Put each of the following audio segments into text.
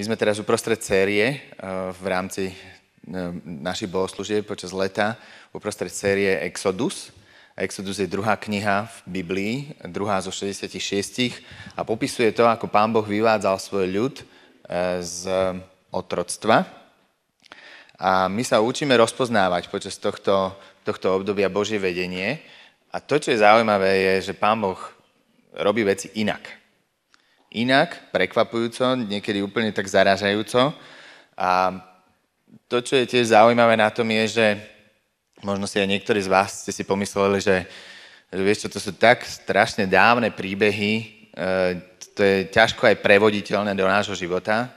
My sme teraz uprostred série eh, v rámci eh, našich bohoslúžieb počas leta, uprostred série Exodus. Exodus je druhá kniha v Biblii, druhá zo 66 a popisuje to, ako pán Boh vyvádzal svoj ľud eh, z otroctva. A my sa učíme rozpoznávať počas tohto, tohto obdobia Božie vedenie. A to, čo je zaujímavé, je, že pán Boh robí veci inak inak, prekvapujúco, niekedy úplne tak zaražajúco. A to, čo je tiež zaujímavé na tom je, že možno si aj niektorí z vás ste si pomysleli, že, že vieš čo, to sú tak strašne dávne príbehy, e, to je ťažko aj prevoditeľné do nášho života.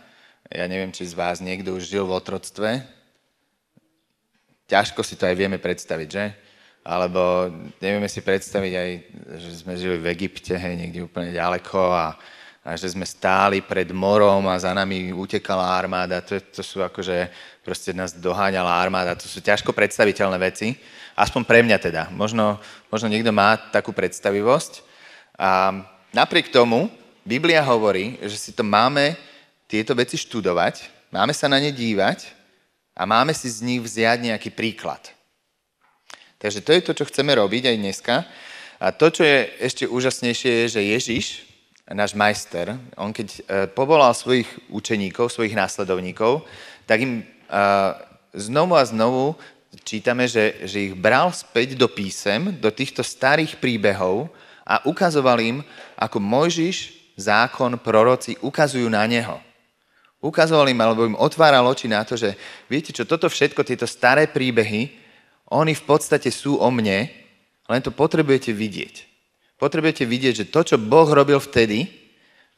Ja neviem, či z vás niekto už žil v otroctve. Ťažko si to aj vieme predstaviť, že? Alebo nevieme si predstaviť aj, že sme žili v Egypte, hej, niekde úplne ďaleko a, a že sme stáli pred morom a za nami utekala armáda. To, to sú akože, proste nás doháňala armáda. To sú ťažko predstaviteľné veci. Aspoň pre mňa teda. Možno, možno niekto má takú predstavivosť. A napriek tomu Biblia hovorí, že si to máme tieto veci študovať, máme sa na ne dívať a máme si z nich vziať nejaký príklad. Takže to je to, čo chceme robiť aj dneska. A to, čo je ešte úžasnejšie, je, že Ježiš náš majster, on keď e, povolal svojich učeníkov, svojich následovníkov, tak im e, znovu a znovu čítame, že, že ich bral späť do písem, do týchto starých príbehov a ukazoval im, ako Mojžiš, zákon, proroci ukazujú na neho. Ukazoval im, alebo im otváral oči na to, že viete čo, toto všetko, tieto staré príbehy, oni v podstate sú o mne, len to potrebujete vidieť potrebujete vidieť, že to, čo Boh robil vtedy,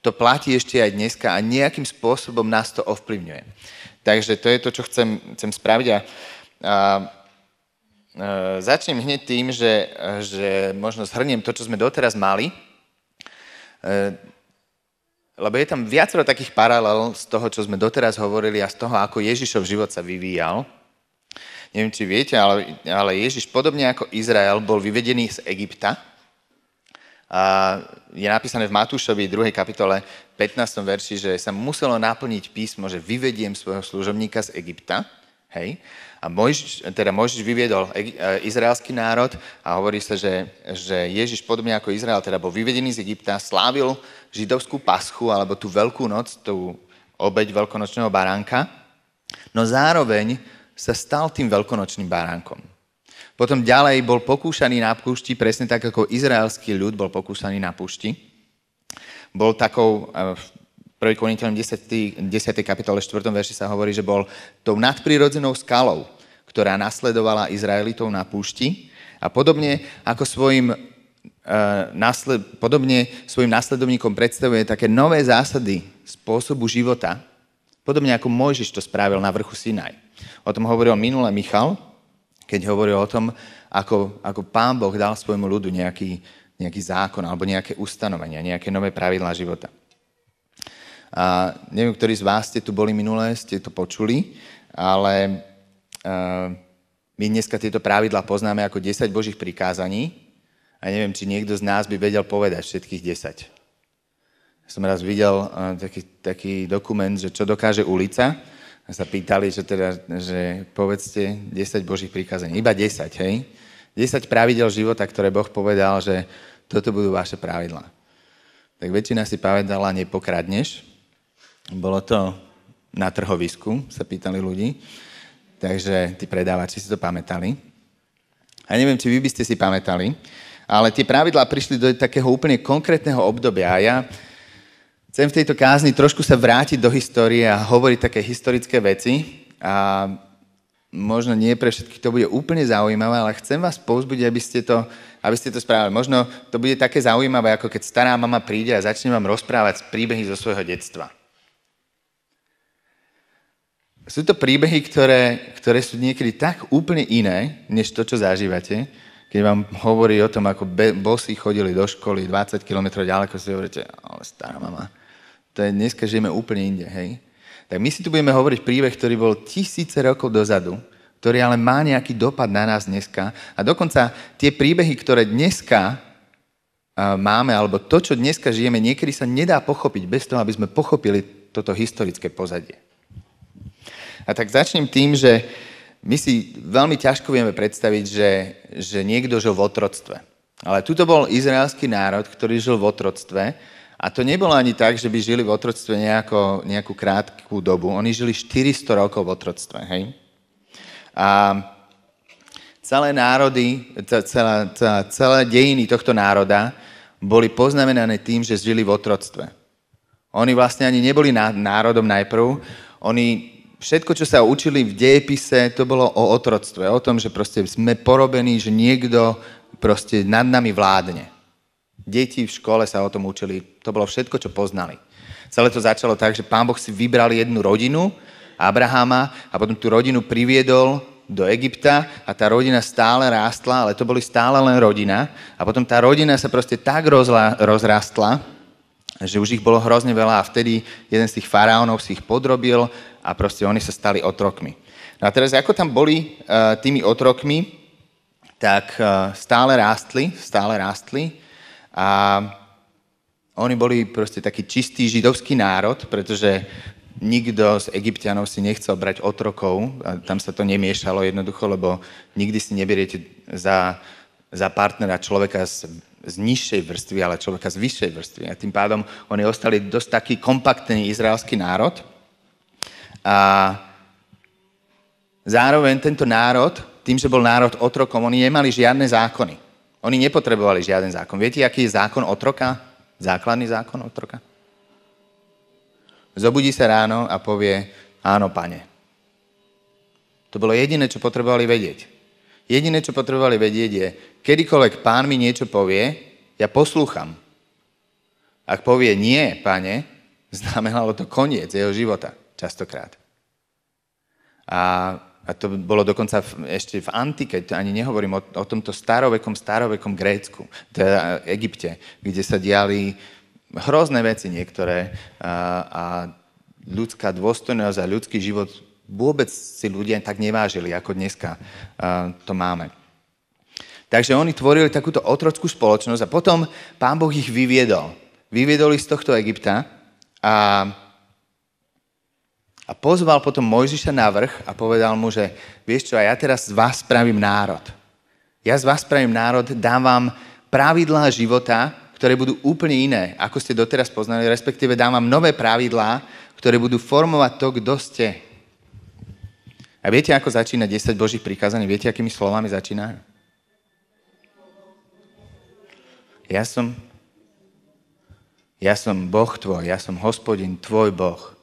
to platí ešte aj dneska a nejakým spôsobom nás to ovplyvňuje. Takže to je to, čo chcem, chcem spraviť. A, a, a, začnem hneď tým, že, že možno zhrniem to, čo sme doteraz mali, e, lebo je tam viacero takých paralel z toho, čo sme doteraz hovorili a z toho, ako Ježišov život sa vyvíjal. Neviem, či viete, ale, ale Ježiš podobne ako Izrael bol vyvedený z Egypta, a je napísané v Matúšovi 2. kapitole 15. verši, že sa muselo naplniť písmo, že vyvediem svojho služobníka z Egypta. Hej? A Mojžiš, teda Mojžiš vyviedol e, izraelský národ a hovorí sa, že, že Ježiš podobne ako Izrael, teda bol vyvedený z Egypta, slávil židovskú paschu alebo tú veľkú noc, tú obeď veľkonočného baránka, no zároveň sa stal tým veľkonočným baránkom. Potom ďalej bol pokúšaný na púšti, presne tak ako izraelský ľud bol pokúšaný na púšti. Bol takou, eh, v 1. koniteľom 10. 10. kapitole 4. verši sa hovorí, že bol tou nadprirodzenou skalou, ktorá nasledovala Izraelitov na púšti a podobne ako svojim eh, Nasled, podobne svojim následovníkom predstavuje také nové zásady spôsobu života, podobne ako Mojžiš to spravil na vrchu Sinaj. O tom hovoril minule Michal, keď hovoril o tom, ako, ako pán Boh dal svojmu ľudu nejaký, nejaký zákon alebo nejaké ustanovenia, nejaké nové pravidlá života. A neviem, ktorí z vás ste tu boli minulé, ste to počuli, ale uh, my dneska tieto pravidlá poznáme ako 10 božích prikázaní a neviem, či niekto z nás by vedel povedať všetkých 10. Som raz videl uh, taký, taký dokument, že čo dokáže ulica, a sa pýtali, že, teda, že povedzte 10 Božích príkazení. Iba 10, hej? 10 pravidel života, ktoré Boh povedal, že toto budú vaše pravidlá. Tak väčšina si povedala, nepokradneš. Bolo to na trhovisku, sa pýtali ľudí. Takže tí predávači si to pamätali. A neviem, či vy by ste si pamätali, ale tie pravidlá prišli do takého úplne konkrétneho obdobia. A ja Chcem v tejto kázni trošku sa vrátiť do histórie a hovoriť také historické veci. A možno nie pre všetkých to bude úplne zaujímavé, ale chcem vás povzbudiť, aby ste to, aby ste to spravili. Možno to bude také zaujímavé, ako keď stará mama príde a začne vám rozprávať príbehy zo svojho detstva. Sú to príbehy, ktoré, ktoré sú niekedy tak úplne iné, než to, čo zažívate, keď vám hovorí o tom, ako bosy chodili do školy 20 km ďaleko, si hovoríte, ale stará mama to je, dneska žijeme úplne inde, hej. Tak my si tu budeme hovoriť príbeh, ktorý bol tisíce rokov dozadu, ktorý ale má nejaký dopad na nás dneska. A dokonca tie príbehy, ktoré dneska máme, alebo to, čo dneska žijeme, niekedy sa nedá pochopiť bez toho, aby sme pochopili toto historické pozadie. A tak začnem tým, že my si veľmi ťažko vieme predstaviť, že, že niekto žil v otroctve. Ale tuto bol izraelský národ, ktorý žil v otroctve a to nebolo ani tak, že by žili v otroctve nejako, nejakú krátku dobu. Oni žili 400 rokov v otroctve, hej? A celé národy, celá, celá, celé dejiny tohto národa boli poznamenané tým, že žili v otroctve. Oni vlastne ani neboli národom najprv, oni všetko, čo sa učili v dejepise, to bolo o otroctve, o tom, že proste sme porobení, že niekto proste nad nami vládne. Deti v škole sa o tom učili. To bolo všetko, čo poznali. Celé to začalo tak, že pán Boh si vybral jednu rodinu, Abrahama a potom tú rodinu priviedol do Egypta a tá rodina stále rástla, ale to boli stále len rodina. A potom tá rodina sa proste tak rozla, rozrastla, že už ich bolo hrozne veľa a vtedy jeden z tých faraónov si ich podrobil a proste oni sa stali otrokmi. No a teraz, ako tam boli uh, tými otrokmi, tak uh, stále rástli, stále rástli a oni boli proste taký čistý židovský národ, pretože nikto z egyptianov si nechcel brať otrokov, a tam sa to nemiešalo jednoducho, lebo nikdy si neberiete za, za partnera človeka z, z nižšej vrstvy, ale človeka z vyššej vrstvy. A tým pádom oni ostali dosť taký kompaktný izraelský národ. A zároveň tento národ, tým, že bol národ otrokom, oni nemali žiadne zákony. Oni nepotrebovali žiaden zákon. Viete, aký je zákon otroka? Základný zákon otroka? Zobudí sa ráno a povie, áno, pane. To bolo jediné, čo potrebovali vedieť. Jediné, čo potrebovali vedieť je, kedykoľvek pán mi niečo povie, ja poslúcham. Ak povie nie, pane, znamenalo to koniec jeho života, častokrát. A a to bolo dokonca v, ešte v antike, to ani nehovorím o, o tomto starovekom, starovekom Grécku, teda Egypte, kde sa diali hrozné veci niektoré a, a ľudská dôstojnosť a ľudský život vôbec si ľudia tak nevážili, ako dneska a, to máme. Takže oni tvorili takúto otrockú spoločnosť a potom pán Boh ich vyviedol. Vyviedol ich z tohto Egypta a a pozval potom Mojžiša na vrch a povedal mu, že vieš čo, a ja teraz z vás spravím národ. Ja z vás spravím národ, dám vám pravidlá života, ktoré budú úplne iné, ako ste doteraz poznali, respektíve dám vám nové pravidlá, ktoré budú formovať to, kto ste. A viete, ako začína 10 Božích prikázaní? Viete, akými slovami začína? Ja som, ja som Boh tvoj, ja som hospodin, tvoj Boh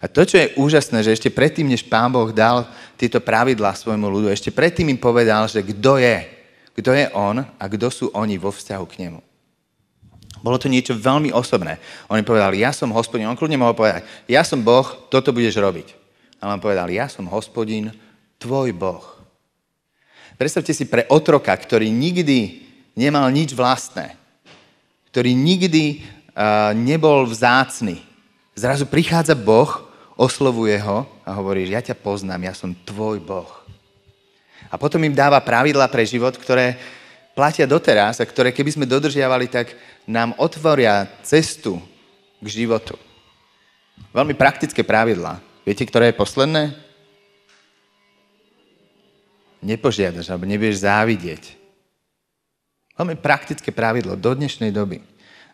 a to, čo je úžasné, že ešte predtým, než Pán Boh dal tieto pravidlá svojmu ľudu, ešte predtým im povedal, že kto je, kto je on a kto sú oni vo vzťahu k nemu. Bolo to niečo veľmi osobné. On im povedal, ja som hospodin. On kľudne mohol povedať, ja som Boh, toto budeš robiť. Ale on povedal, ja som hospodin, tvoj Boh. Predstavte si pre otroka, ktorý nikdy nemal nič vlastné, ktorý nikdy uh, nebol vzácny. Zrazu prichádza Boh oslovuje ho a hovorí, ja ťa poznám, ja som tvoj Boh. A potom im dáva pravidla pre život, ktoré platia doteraz a ktoré keby sme dodržiavali, tak nám otvoria cestu k životu. Veľmi praktické pravidlá. Viete, ktoré je posledné? Nepožiadaš alebo nebudeš závidieť. Veľmi praktické pravidlo do dnešnej doby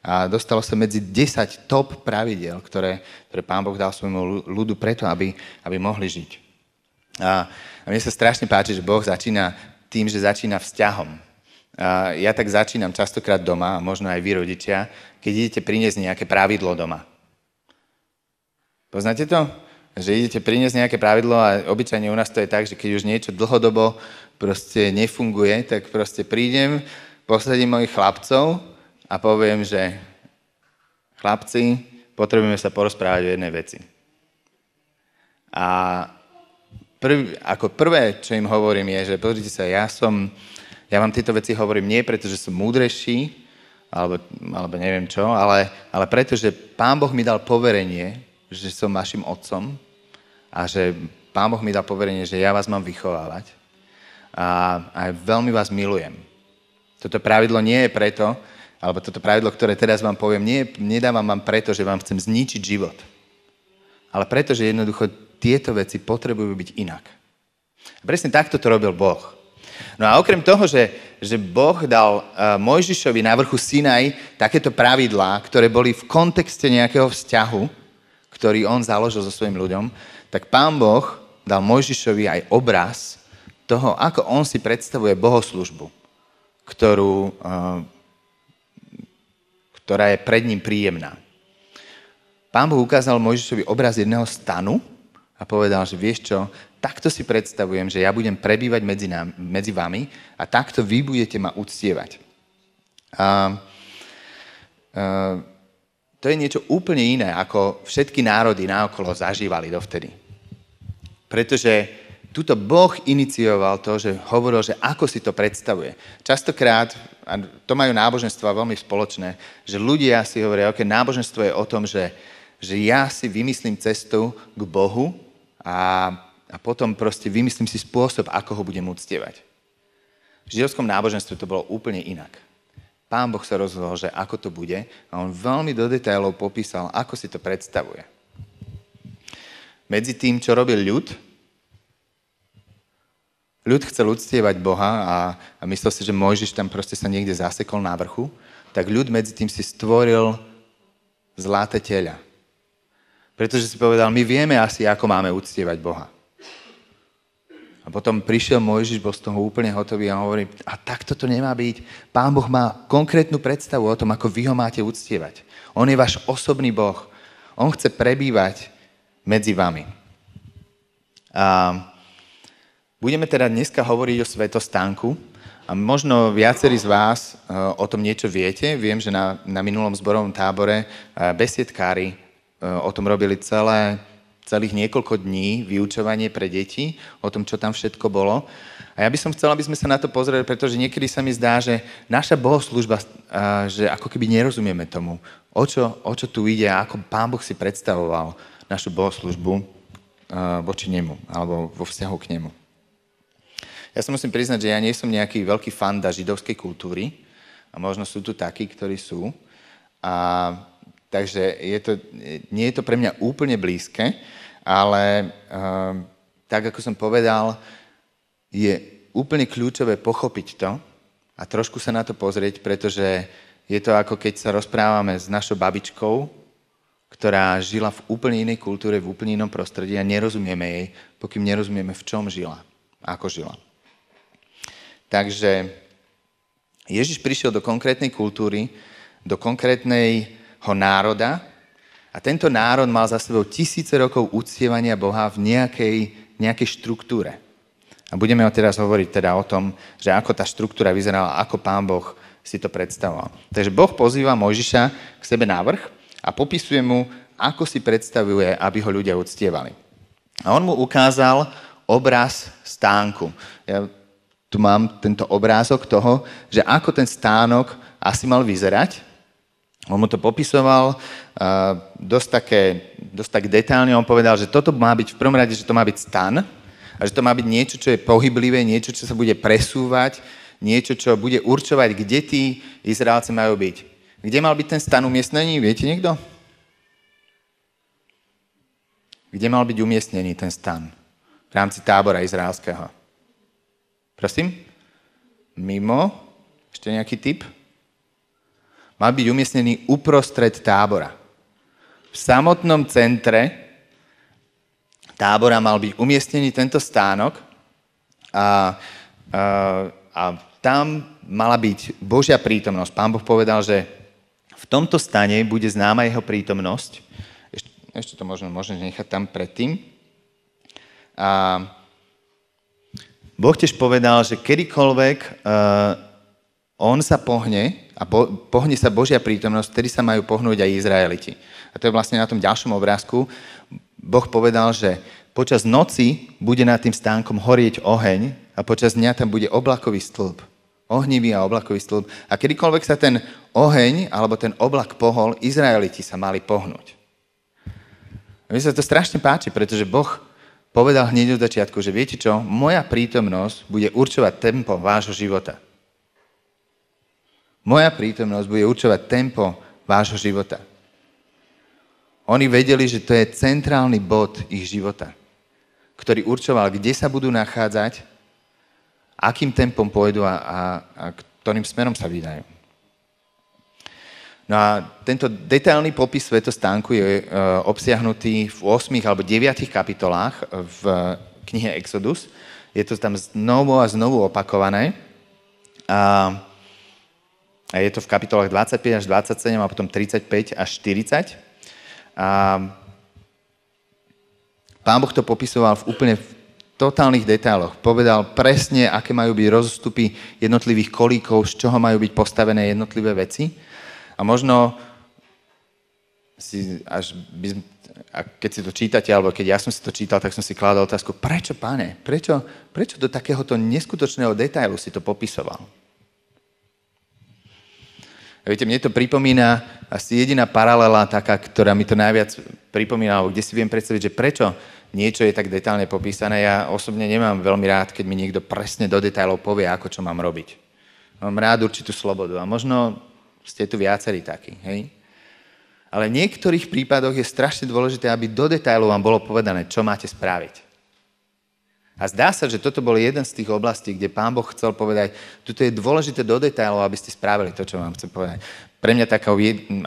a dostalo sa medzi 10 top pravidel, ktoré, ktoré pán Boh dal svojmu ľudu preto, aby, aby mohli žiť. A, a mne sa strašne páči, že Boh začína tým, že začína vzťahom. A ja tak začínam častokrát doma, a možno aj vy rodičia, keď idete priniesť nejaké pravidlo doma. Poznáte to? Že idete priniesť nejaké pravidlo a obyčajne u nás to je tak, že keď už niečo dlhodobo proste nefunguje, tak proste prídem, posadím mojich chlapcov a poviem, že chlapci, potrebujeme sa porozprávať o jednej veci. A prv, ako prvé, čo im hovorím, je, že pozrite sa, ja som, ja vám tieto veci hovorím nie preto, že som múdrejší, alebo, alebo neviem čo, ale, ale preto, že Pán Boh mi dal poverenie, že som vašim otcom a že Pán Boh mi dal poverenie, že ja vás mám vychovávať a, a veľmi vás milujem. Toto pravidlo nie je preto, alebo toto pravidlo, ktoré teraz vám poviem, nie, nedávam vám preto, že vám chcem zničiť život. Ale preto, že jednoducho tieto veci potrebujú byť inak. A presne takto to robil Boh. No a okrem toho, že, že Boh dal e, Mojžišovi na vrchu Sinaj takéto pravidlá, ktoré boli v kontexte nejakého vzťahu, ktorý on založil so svojim ľuďom, tak pán Boh dal Mojžišovi aj obraz toho, ako on si predstavuje bohoslužbu, ktorú e, ktorá je pred ním príjemná. Pán Boh ukázal Mojžišovi obraz jedného stanu a povedal, že vieš čo, takto si predstavujem, že ja budem prebývať medzi, nám, medzi vami a takto vy budete ma uctievať. A, a, to je niečo úplne iné, ako všetky národy naokolo zažívali dovtedy. Pretože tuto Boh inicioval to, že hovoril, že ako si to predstavuje. Častokrát, a to majú náboženstva veľmi spoločné, že ľudia si hovoria, ok, náboženstvo je o tom, že, že ja si vymyslím cestu k Bohu a, a potom proste vymyslím si spôsob, ako ho budem uctievať. V židovskom náboženstve to bolo úplne inak. Pán Boh sa rozhodol, že ako to bude a on veľmi do detailov popísal, ako si to predstavuje. Medzi tým, čo robil ľud, ľud chce uctievať Boha a, a myslel si, že Mojžiš tam proste sa niekde zasekol na vrchu, tak ľud medzi tým si stvoril zlaté tela. Pretože si povedal, my vieme asi, ako máme uctievať Boha. A potom prišiel Mojžiš, bol z toho úplne hotový a hovorí, a takto to nemá byť. Pán Boh má konkrétnu predstavu o tom, ako vy ho máte uctievať. On je váš osobný Boh. On chce prebývať medzi vami. A Budeme teda dneska hovoriť o svetostánku a možno viacerí z vás eh, o tom niečo viete. Viem, že na, na minulom zborovom tábore eh, besiedkári eh, o tom robili celé, celých niekoľko dní vyučovanie pre deti, o tom, čo tam všetko bolo. A ja by som chcel, aby sme sa na to pozreli, pretože niekedy sa mi zdá, že naša bohoslužba, že ako keby nerozumieme tomu, o čo, o čo tu ide a ako Pán Boh si predstavoval našu bohoslužbu voči nemu alebo vo vzťahu k nemu. Ja sa musím priznať, že ja nie som nejaký veľký da židovskej kultúry a možno sú tu takí, ktorí sú. A, takže je to, nie je to pre mňa úplne blízke, ale um, tak, ako som povedal, je úplne kľúčové pochopiť to a trošku sa na to pozrieť, pretože je to ako keď sa rozprávame s našou babičkou, ktorá žila v úplne inej kultúre, v úplne inom prostredí a nerozumieme jej, pokým nerozumieme, v čom žila, ako žila. Takže Ježiš prišiel do konkrétnej kultúry, do konkrétneho národa a tento národ mal za sebou tisíce rokov uctievania Boha v nejakej, nejakej štruktúre. A budeme teraz hovoriť teda o tom, že ako tá štruktúra vyzerala, ako pán Boh si to predstavoval. Takže Boh pozýva Mojžiša k sebe na vrch a popisuje mu, ako si predstavuje, aby ho ľudia uctievali. A on mu ukázal obraz stánku. Ja tu mám tento obrázok toho, že ako ten stánok asi mal vyzerať. On mu to popisoval eh, dosť, také, dosť tak detálne. On povedal, že toto má byť v prvom rade, že to má byť stan a že to má byť niečo, čo je pohyblivé, niečo, čo sa bude presúvať, niečo, čo bude určovať, kde tí Izraelci majú byť. Kde mal byť ten stan umiestnený? Viete niekto? Kde mal byť umiestnený ten stan? V rámci tábora izraelského. Prosím? Mimo? Ešte nejaký tip? Mal byť umiestnený uprostred tábora. V samotnom centre tábora mal byť umiestnený tento stánok a, a, a tam mala byť Božia prítomnosť. Pán Boh povedal, že v tomto stane bude známa jeho prítomnosť. Ešte, ešte to možno môžem nechať tam predtým. A, Boh tiež povedal, že kedykoľvek uh, on sa pohne, a po, pohne sa Božia prítomnosť, vtedy sa majú pohnúť aj Izraeliti. A to je vlastne na tom ďalšom obrázku. Boh povedal, že počas noci bude nad tým stánkom horieť oheň a počas dňa tam bude oblakový stĺp. Ohnivý a oblakový stĺp. A kedykoľvek sa ten oheň alebo ten oblak pohol, Izraeliti sa mali pohnúť. A mi sa to strašne páči, pretože Boh povedal hneď od začiatku, že viete čo, moja prítomnosť bude určovať tempo vášho života. Moja prítomnosť bude určovať tempo vášho života. Oni vedeli, že to je centrálny bod ich života, ktorý určoval, kde sa budú nachádzať, akým tempom pôjdu a, a, a ktorým smerom sa vydajú. No a tento detailný popis svetostánku je e, obsiahnutý v 8 alebo 9 kapitolách e, v knihe Exodus. Je to tam znovu a znovu opakované. A, je to v kapitolách 25 až 27 a potom 35 až 40. A pán Boh to popisoval v úplne v totálnych detailoch. Povedal presne, aké majú byť rozstupy jednotlivých kolíkov, z čoho majú byť postavené jednotlivé veci a možno si až by, a keď si to čítate, alebo keď ja som si to čítal, tak som si kládal otázku, prečo, pane, prečo, prečo do takéhoto neskutočného detailu si to popisoval? A viete, mne to pripomína asi jediná paralela taká, ktorá mi to najviac pripomína, alebo kde si viem predstaviť, že prečo niečo je tak detálne popísané. Ja osobne nemám veľmi rád, keď mi niekto presne do detailov povie, ako čo mám robiť. Mám rád určitú slobodu. A možno ste tu viacerí takí, hej? Ale v niektorých prípadoch je strašne dôležité, aby do detajlov vám bolo povedané, čo máte spraviť. A zdá sa, že toto bol jeden z tých oblastí, kde pán Boh chcel povedať, tuto je dôležité do detailov, aby ste spravili to, čo vám chcem povedať. Pre mňa taká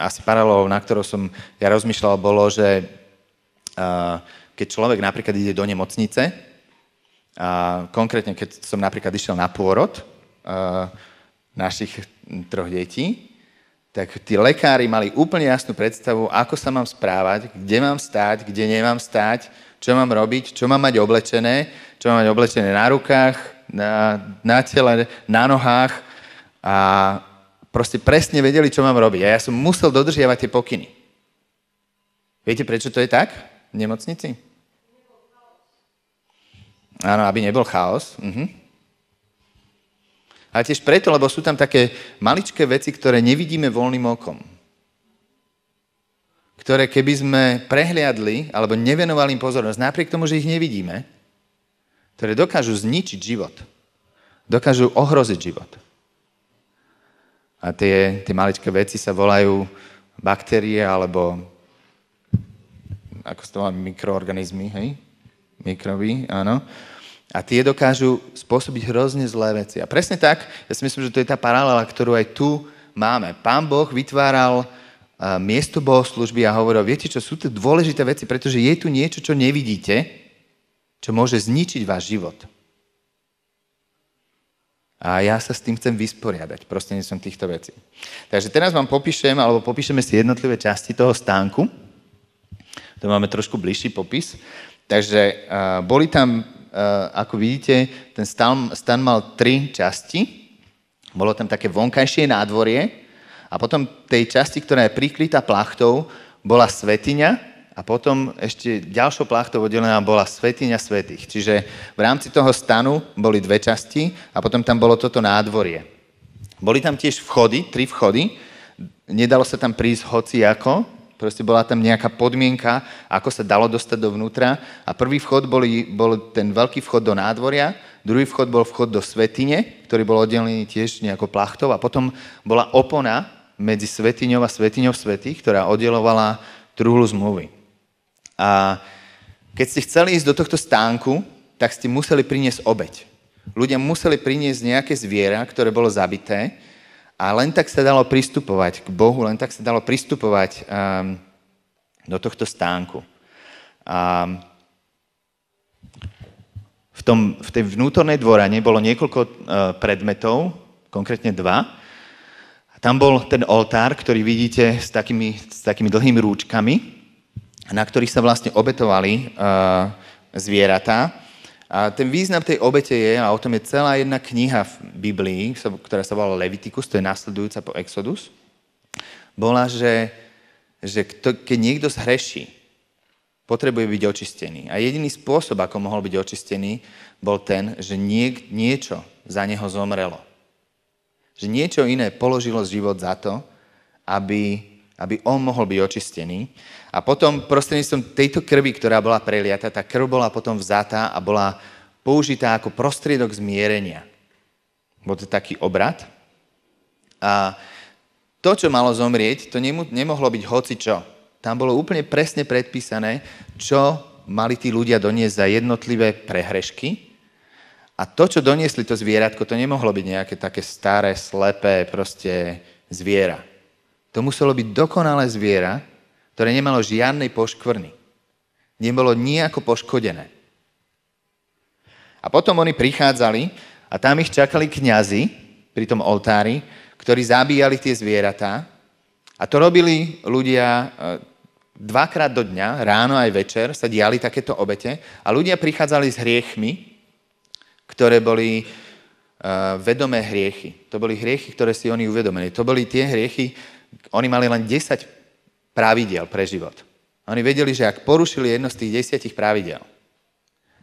asi paralelou, na ktorou som ja rozmýšľal, bolo, že uh, keď človek napríklad ide do nemocnice, a konkrétne keď som napríklad išiel na pôrod uh, našich troch detí, tak tí lekári mali úplne jasnú predstavu, ako sa mám správať, kde mám stáť, kde nemám stáť, čo mám robiť, čo mám mať oblečené, čo mám mať oblečené na rukách, na, na tele, na nohách a proste presne vedeli, čo mám robiť. A ja som musel dodržiavať tie pokyny. Viete, prečo to je tak v nemocnici? Áno, aby nebol chaos. Uh-huh. Ale tiež preto, lebo sú tam také maličké veci, ktoré nevidíme voľným okom. Ktoré keby sme prehliadli alebo nevenovali im pozornosť, napriek tomu, že ich nevidíme, ktoré dokážu zničiť život. Dokážu ohroziť život. A tie, tie maličké veci sa volajú baktérie alebo ako sa to volá, mikroorganizmy, hej? Mikroby, áno. A tie dokážu spôsobiť hrozne zlé veci. A presne tak, ja si myslím, že to je tá paralela, ktorú aj tu máme. Pán Boh vytváral uh, miesto bohoslužby a hovoril, viete čo, sú to dôležité veci, pretože je tu niečo, čo nevidíte, čo môže zničiť váš život. A ja sa s tým chcem vysporiadať som týchto vecí. Takže teraz vám popíšem, alebo popíšeme si jednotlivé časti toho stánku. To máme trošku bližší popis. Takže uh, boli tam Eh, ako vidíte, ten stan, stan mal tri časti. Bolo tam také vonkajšie nádvorie a potom tej časti, ktorá je prikrytá plachtou, bola svetiňa a potom ešte ďalšou plachtou oddelená bola svetiňa svetých. Čiže v rámci toho stanu boli dve časti a potom tam bolo toto nádvorie. Boli tam tiež vchody, tri vchody. Nedalo sa tam prísť hociako, Proste bola tam nejaká podmienka, ako sa dalo dostať dovnútra. A prvý vchod bol, bol ten veľký vchod do nádvoria, druhý vchod bol vchod do svetine, ktorý bol oddelený tiež nejakou plachtou a potom bola opona medzi svetiňou a svetiňou svety, ktorá oddelovala truhlu zmluvy. A keď ste chceli ísť do tohto stánku, tak ste museli priniesť obeď. Ľudia museli priniesť nejaké zviera, ktoré bolo zabité, a len tak sa dalo pristupovať k Bohu, len tak sa dalo pristupovať um, do tohto stánku. Um, v, tom, v tej vnútornej dvorane bolo niekoľko uh, predmetov, konkrétne dva. A tam bol ten oltár, ktorý vidíte s takými, s takými dlhými rúčkami, na ktorých sa vlastne obetovali uh, zvieratá. A ten význam tej obete je, a o tom je celá jedna kniha v Biblii, ktorá sa volala Leviticus, to je nasledujúca po Exodus, bola, že, že kto, keď niekto zhreší, potrebuje byť očistený. A jediný spôsob, ako mohol byť očistený, bol ten, že niek, niečo za neho zomrelo. Že niečo iné položilo život za to, aby aby on mohol byť očistený. A potom prostredníctvom tejto krvi, ktorá bola preliata, tá krv bola potom vzatá a bola použitá ako prostriedok zmierenia. Bol to taký obrad. A to, čo malo zomrieť, to nemohlo byť hoci čo. Tam bolo úplne presne predpísané, čo mali tí ľudia doniesť za jednotlivé prehrešky, a to, čo doniesli to zvieratko, to nemohlo byť nejaké také staré, slepé proste zviera. To muselo byť dokonalé zviera, ktoré nemalo žiadnej poškvrny. Nebolo nejako poškodené. A potom oni prichádzali a tam ich čakali kňazi pri tom oltári, ktorí zabíjali tie zvieratá. A to robili ľudia e, dvakrát do dňa, ráno aj večer, sa diali takéto obete. A ľudia prichádzali s hriechmi, ktoré boli e, vedomé hriechy. To boli hriechy, ktoré si oni uvedomili. To boli tie hriechy, oni mali len 10 pravidiel pre život. Oni vedeli, že ak porušili jedno z tých desiatich pravidel,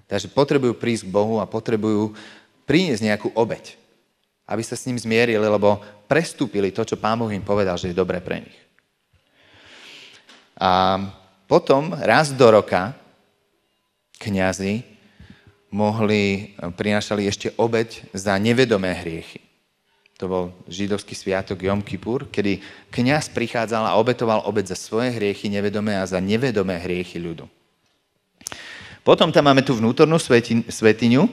takže potrebujú prísť k Bohu a potrebujú priniesť nejakú obeď, aby sa s ním zmierili, lebo prestúpili to, čo Pán Boh im povedal, že je dobré pre nich. A potom raz do roka kňazi mohli, prinášali ešte obeď za nevedomé hriechy to bol židovský sviatok Jom Kippur, kedy kniaz prichádzal a obetoval obed za svoje hriechy nevedomé a za nevedomé hriechy ľudu. Potom tam máme tú vnútornú svetiňu,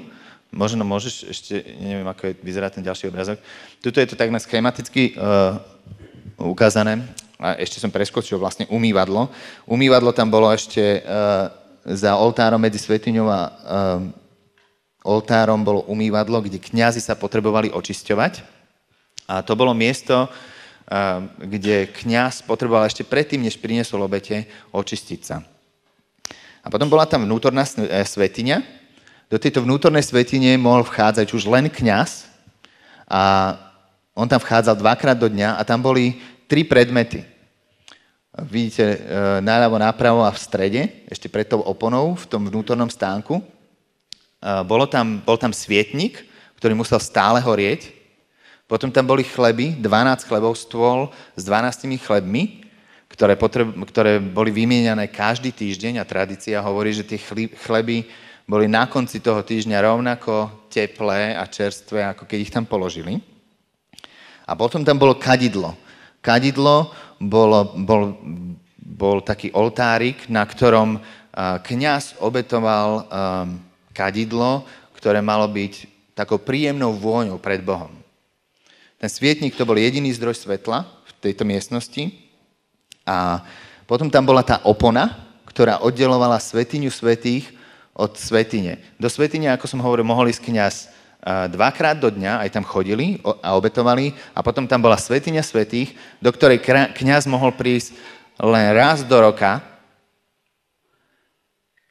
možno môžeš ešte, neviem, ako je, vyzerá ten ďalší obrazok. Tuto je to tak na schematicky uh, ukázané. A ešte som preskočil vlastne umývadlo. Umývadlo tam bolo ešte uh, za oltárom medzi svetiňou a uh, oltárom bolo umývadlo, kde kňazi sa potrebovali očisťovať. A to bolo miesto, eh, kde kňaz potreboval ešte predtým, než priniesol obete, očistiť sa. A potom bola tam vnútorná eh, svetiňa. Do tejto vnútornej svetine mohol vchádzať už len kňaz a on tam vchádzal dvakrát do dňa a tam boli tri predmety. Vidíte eh, náľavo, nápravo a v strede, ešte pred tou oponou, v tom vnútornom stánku. Bolo tam, bol tam svietnik, ktorý musel stále horieť potom tam boli chleby, 12 chlebov stôl s 12 chlebmi, ktoré, potreb, ktoré boli vymieňané každý týždeň a tradícia hovorí, že tie chleby boli na konci toho týždňa rovnako teplé a čerstvé, ako keď ich tam položili. A potom tam bolo kadidlo. Kadidlo bolo, bol, bol taký oltárik, na ktorom kňaz obetoval kadidlo, ktoré malo byť takou príjemnou vôňou pred Bohom. Ten svietnik to bol jediný zdroj svetla v tejto miestnosti. A potom tam bola tá opona, ktorá oddelovala svetiňu svetých od svetine. Do svetine, ako som hovoril, mohol ísť kniaz e, dvakrát do dňa, aj tam chodili a obetovali, a potom tam bola svetiňa svetých, do ktorej kňaz mohol prísť len raz do roka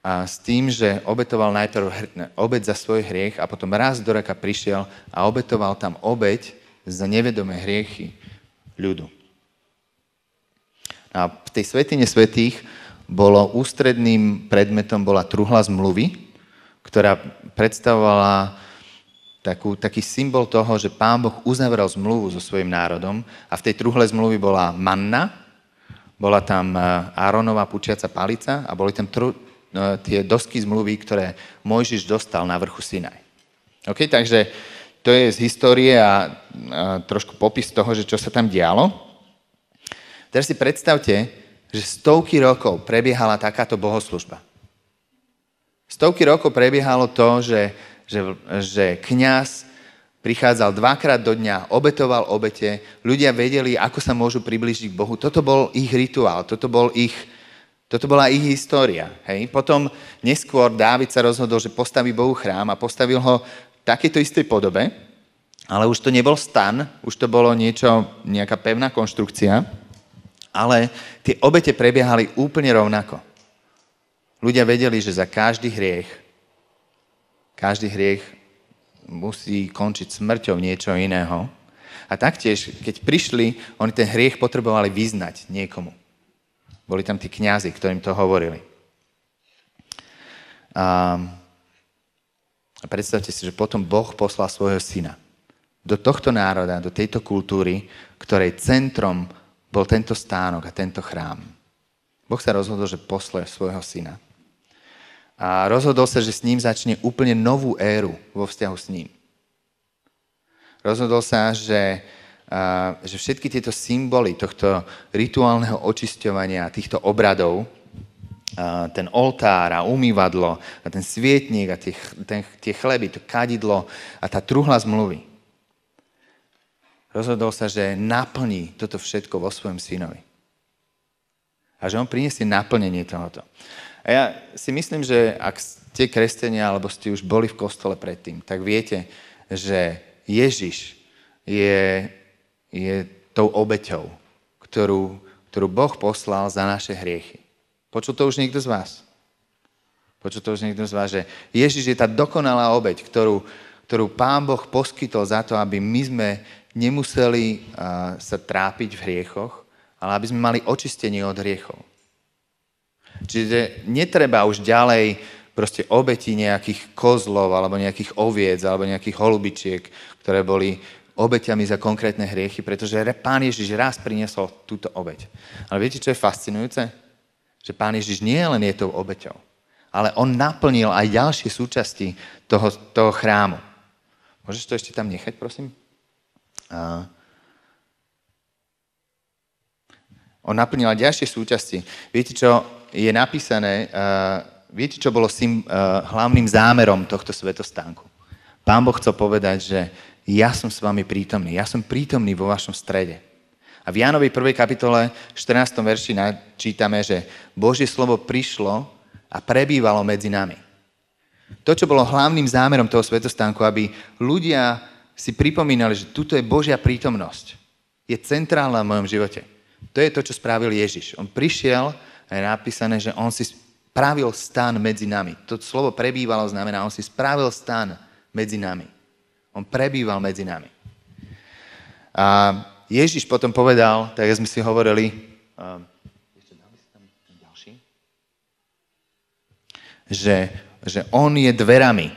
a s tým, že obetoval najprv obed za svoj hriech a potom raz do roka prišiel a obetoval tam obeď za nevedomé hriechy ľudu. No a v tej svetine svetých bolo ústredným predmetom bola truhla zmluvy, ktorá predstavovala takú, taký symbol toho, že pán Boh uzavrel zmluvu so svojim národom a v tej truhle zmluvy bola manna, bola tam e, Áronová pučiaca palica a boli tam tru, e, tie dosky zmluvy, ktoré Mojžiš dostal na vrchu Sinaj. Okay, takže to je z histórie a, a trošku popis toho, že čo sa tam dialo. Teraz si predstavte, že stovky rokov prebiehala takáto bohoslužba. Stovky rokov prebiehalo to, že, že, že kňaz prichádzal dvakrát do dňa, obetoval obete, ľudia vedeli, ako sa môžu približiť k Bohu. Toto bol ich rituál, toto, bol ich, toto bola ich história. Hej? Potom neskôr Dávid sa rozhodol, že postaví Bohu chrám a postavil ho takejto istej podobe, ale už to nebol stan, už to bolo niečo, nejaká pevná konštrukcia, ale tie obete prebiehali úplne rovnako. Ľudia vedeli, že za každý hriech, každý hriech musí končiť smrťou niečo iného. A taktiež, keď prišli, oni ten hriech potrebovali vyznať niekomu. Boli tam tí kniazy, ktorým to hovorili. Um, a predstavte si, že potom Boh poslal svojho syna do tohto národa, do tejto kultúry, ktorej centrom bol tento stánok a tento chrám. Boh sa rozhodol, že posle svojho syna. A rozhodol sa, že s ním začne úplne novú éru vo vzťahu s ním. Rozhodol sa, že, že všetky tieto symboly tohto rituálneho očisťovania, týchto obradov, ten oltár a umývadlo a ten svietník a tie, ten, tie chleby, to kadidlo a tá truhla zmluvy. Rozhodol sa, že naplní toto všetko vo svojom synovi. A že on priniesie naplnenie tohoto. A ja si myslím, že ak ste kresťania alebo ste už boli v kostole predtým, tak viete, že Ježiš je, je tou obeťou, ktorú, ktorú Boh poslal za naše hriechy. Počul to už niekto z vás? Počul to už niekto z vás, že Ježiš je tá dokonalá obeď, ktorú, ktorú Pán Boh poskytol za to, aby my sme nemuseli uh, sa trápiť v hriechoch, ale aby sme mali očistenie od hriechov. Čiže netreba už ďalej proste obeti nejakých kozlov, alebo nejakých oviec, alebo nejakých holubičiek, ktoré boli obeťami za konkrétne hriechy, pretože Pán Ježiš raz priniesol túto obeť. Ale viete, čo je fascinujúce? že Pán Ježiš nie len je tou obeťou, ale on naplnil aj ďalšie súčasti toho, toho chrámu. Môžeš to ešte tam nechať, prosím? A... On naplnil aj ďalšie súčasti. Viete, čo je napísané, A... E, viete, čo bolo sim, a... E, hlavným zámerom tohto svetostánku? Pán Boh chcel povedať, že ja som s vami prítomný, ja som prítomný vo vašom strede. A v Jánovej 1. kapitole 14. verši čítame, že Božie slovo prišlo a prebývalo medzi nami. To, čo bolo hlavným zámerom toho svetostánku, aby ľudia si pripomínali, že tuto je Božia prítomnosť. Je centrálna v mojom živote. To je to, čo spravil Ježiš. On prišiel a je napísané, že on si spravil stan medzi nami. To slovo prebývalo znamená, on si spravil stan medzi nami. On prebýval medzi nami. A Ježiš potom povedal, tak sme si hovorili, um, že, že on je dverami.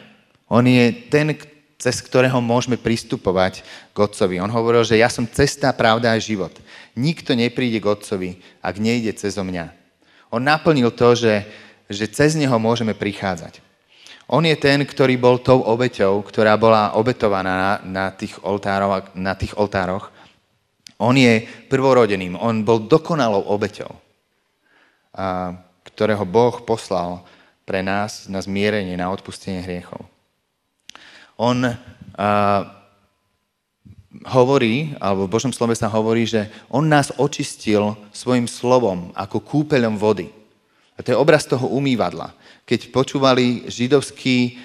On je ten, cez ktorého môžeme pristupovať k Otcovi. On hovoril, že ja som cesta, pravda a život. Nikto nepríde k Otcovi, ak nejde cez mňa. On naplnil to, že, že cez neho môžeme prichádzať. On je ten, ktorý bol tou obeťou, ktorá bola obetovaná na, na, tých, oltároch, na tých oltároch on je prvorodeným, on bol dokonalou obeťou, a, ktorého Boh poslal pre nás na zmierenie, na odpustenie hriechov. On a, hovorí, alebo v Božom slove sa hovorí, že on nás očistil svojim slovom ako kúpeľom vody. A to je obraz toho umývadla. Keď počúvali židovský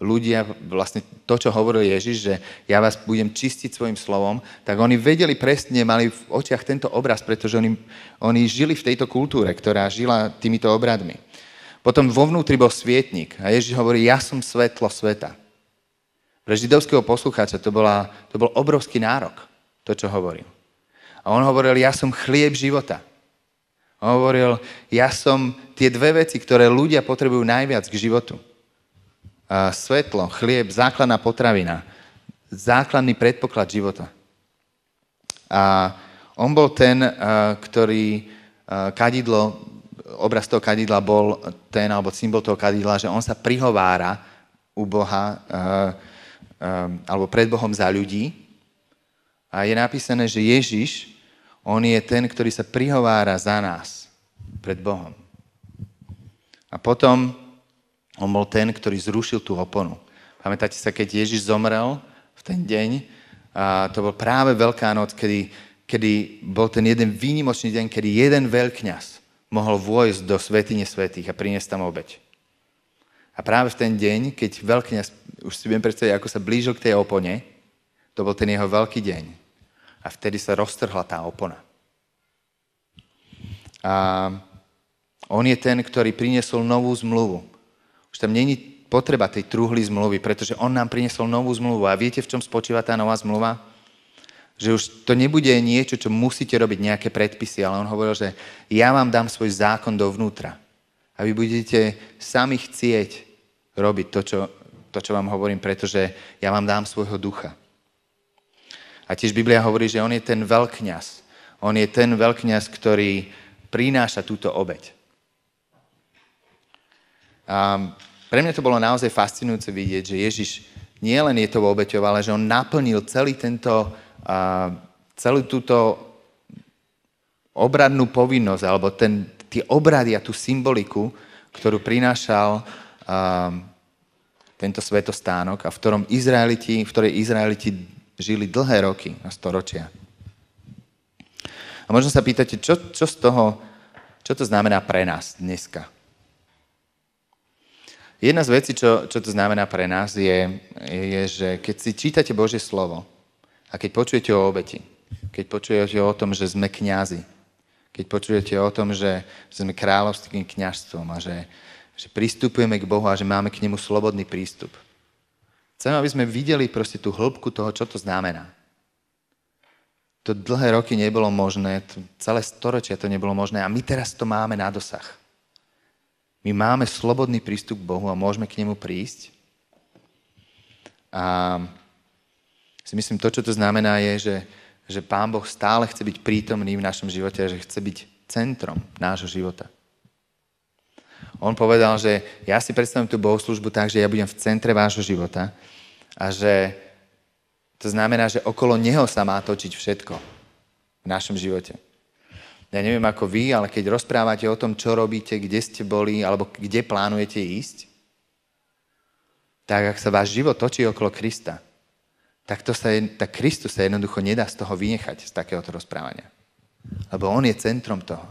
ľudia, vlastne to, čo hovoril Ježiš, že ja vás budem čistiť svojim slovom, tak oni vedeli presne, mali v očiach tento obraz, pretože oni, oni žili v tejto kultúre, ktorá žila týmito obradmi. Potom vo vnútri bol svietnik a Ježiš hovorí, ja som svetlo sveta. Pre židovského poslucháča to, bola, to bol obrovský nárok, to, čo hovoril. A on hovoril, ja som chlieb života. On hovoril, ja som tie dve veci, ktoré ľudia potrebujú najviac k životu svetlo, chlieb, základná potravina, základný predpoklad života. A on bol ten, eh, ktorý eh, kadidlo, obraz toho kadidla bol ten, alebo symbol toho kadidla, že on sa prihovára u Boha eh, alebo pred Bohom za ľudí. A je napísané, že Ježiš, on je ten, ktorý sa prihovára za nás pred Bohom. A potom on bol ten, ktorý zrušil tú oponu. Pamätáte sa, keď Ježiš zomrel v ten deň, a to bol práve Veľká noc, kedy, kedy bol ten jeden výnimočný deň, kedy jeden veľkňaz mohol vojsť do svetine svetých a priniesť tam obeď. A práve v ten deň, keď veľkňaz, už si viem predstaviť, ako sa blížil k tej opone, to bol ten jeho veľký deň. A vtedy sa roztrhla tá opona. A on je ten, ktorý priniesol novú zmluvu. Už tam není potreba tej truhly zmluvy, pretože on nám priniesol novú zmluvu. A viete, v čom spočíva tá nová zmluva? Že už to nebude niečo, čo musíte robiť, nejaké predpisy, ale on hovoril, že ja vám dám svoj zákon dovnútra. A vy budete sami chcieť robiť to, čo, to, čo vám hovorím, pretože ja vám dám svojho ducha. A tiež Biblia hovorí, že on je ten veľkňaz. On je ten veľkňaz, ktorý prináša túto obeď. Um, pre mňa to bolo naozaj fascinujúce vidieť, že Ježiš nielen je to obeťoval, ale že on naplnil celý tento, uh, celú túto obradnú povinnosť, alebo ten, tie obrady a tú symboliku, ktorú prinášal um, tento svetostánok a v, ktorom Izraeliti, v ktorej Izraeliti žili dlhé roky a storočia. A možno sa pýtate, čo, čo z toho, čo to znamená pre nás dneska? Jedna z vecí, čo, čo to znamená pre nás, je, je, že keď si čítate Božie slovo a keď počujete o obeti, keď počujete o tom, že sme kňazi, keď počujete o tom, že sme kráľovským kňažstvom a že, že pristupujeme k Bohu a že máme k nemu slobodný prístup. Chcem, aby sme videli proste tú hĺbku toho, čo to znamená. To dlhé roky nebolo možné, celé storočia to nebolo možné a my teraz to máme na dosah. My máme slobodný prístup k Bohu a môžeme k nemu prísť. A si myslím, to, čo to znamená, je, že, že Pán Boh stále chce byť prítomný v našom živote a že chce byť centrom nášho života. On povedal, že ja si predstavím tú bohoslužbu tak, že ja budem v centre vášho života a že to znamená, že okolo Neho sa má točiť všetko v našom živote ja neviem ako vy, ale keď rozprávate o tom, čo robíte, kde ste boli, alebo kde plánujete ísť, tak ak sa váš život točí okolo Krista, tak, to sa, tak Kristu sa jednoducho nedá z toho vynechať, z takéhoto rozprávania. Lebo On je centrom toho.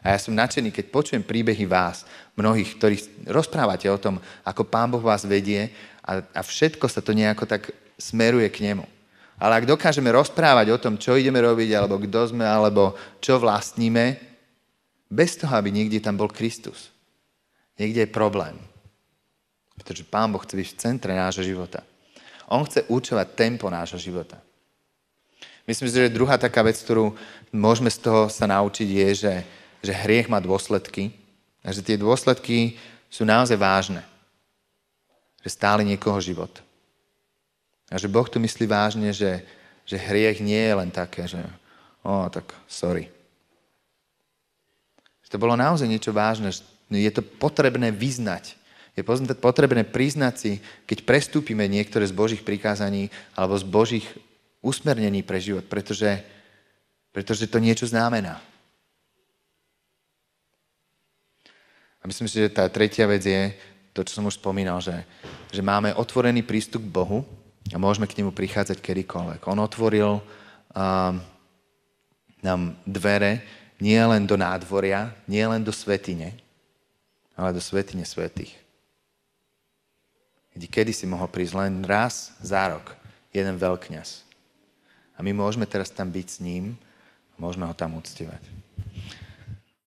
A ja som nadšený, keď počujem príbehy vás, mnohých, ktorí rozprávate o tom, ako Pán Boh vás vedie a, a všetko sa to nejako tak smeruje k Nemu. Ale ak dokážeme rozprávať o tom, čo ideme robiť, alebo kto sme, alebo čo vlastníme, bez toho, aby niekde tam bol Kristus. Niekde je problém. Pretože Pán Boh chce byť v centre nášho života. On chce určovať tempo nášho života. Myslím si, že druhá taká vec, ktorú môžeme z toho sa naučiť, je, že, že hriech má dôsledky. A že tie dôsledky sú naozaj vážne. Že stáli niekoho život. A že Boh tu myslí vážne, že, že hriech nie je len také, že o, tak sorry. Že to bolo naozaj niečo vážne. Je to potrebné vyznať. Je potrebné priznať si, keď prestúpime niektoré z Božích prikázaní alebo z Božích usmernení pre život, pretože, pretože to niečo znamená. A myslím si, že tá tretia vec je to, čo som už spomínal, že, že máme otvorený prístup k Bohu, a môžeme k nemu prichádzať kedykoľvek. On otvoril uh, nám dvere nie len do nádvoria, nie len do svetine, ale do svetine svetých. kedy si mohol prísť len raz za rok jeden veľkňaz. A my môžeme teraz tam byť s ním a môžeme ho tam uctievať.